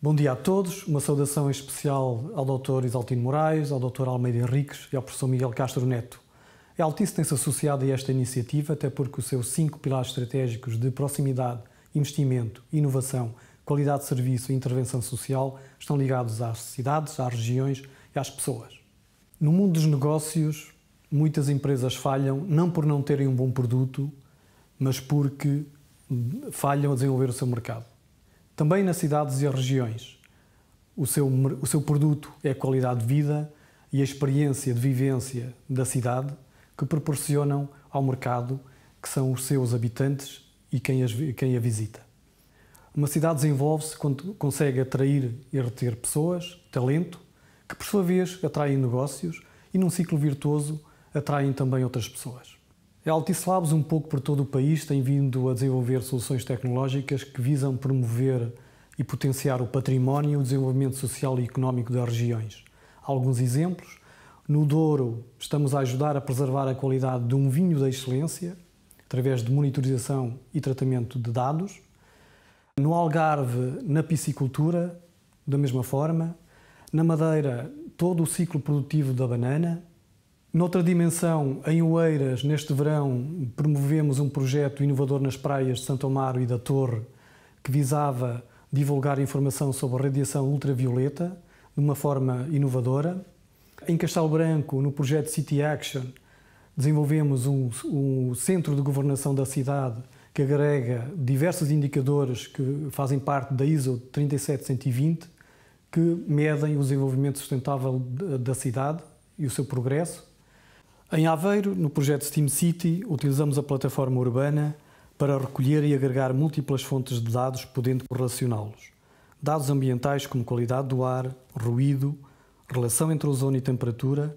Bom dia a todos. Uma saudação especial ao Dr. Isaltino Moraes, ao Dr. Almeida Henriques e ao professor Miguel Castro Neto. A é Altice tem-se associado a esta iniciativa, até porque os seus cinco pilares estratégicos de proximidade, investimento, inovação, qualidade de serviço e intervenção social estão ligados às cidades, às regiões e às pessoas. No mundo dos negócios, muitas empresas falham não por não terem um bom produto, mas porque falham a desenvolver o seu mercado também nas cidades e regiões. O seu, o seu produto é a qualidade de vida e a experiência de vivência da cidade que proporcionam ao mercado, que são os seus habitantes e quem, as, quem a visita. Uma cidade desenvolve-se quando consegue atrair e reter pessoas, talento, que por sua vez atraem negócios e num ciclo virtuoso atraem também outras pessoas. A Altice Labs, um pouco por todo o país, tem vindo a desenvolver soluções tecnológicas que visam promover e potenciar o património e o desenvolvimento social e económico das regiões. Alguns exemplos. No Douro, estamos a ajudar a preservar a qualidade de um vinho da excelência, através de monitorização e tratamento de dados. No Algarve, na piscicultura, da mesma forma. Na Madeira, todo o ciclo produtivo da banana. Noutra dimensão, em Oeiras, neste verão, promovemos um projeto inovador nas praias de Santo Amaro e da Torre, que visava divulgar informação sobre a radiação ultravioleta de uma forma inovadora. Em Castelo Branco, no projeto City Action, desenvolvemos um, um centro de governação da cidade que agrega diversos indicadores que fazem parte da ISO 37120, que medem o desenvolvimento sustentável da cidade e o seu progresso em Aveiro, no projeto Steam City, utilizamos a plataforma urbana para recolher e agregar múltiplas fontes de dados, podendo correlacioná-los. Dados ambientais como qualidade do ar, ruído, relação entre ozono e temperatura,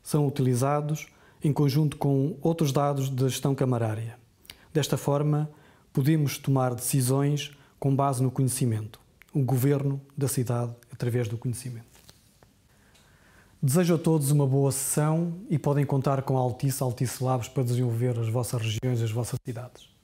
são utilizados em conjunto com outros dados da gestão camarária. Desta forma, podemos tomar decisões com base no conhecimento. O governo da cidade através do conhecimento. Desejo a todos uma boa sessão e podem contar com a Altice, Altice Labs para desenvolver as vossas regiões, e as vossas cidades.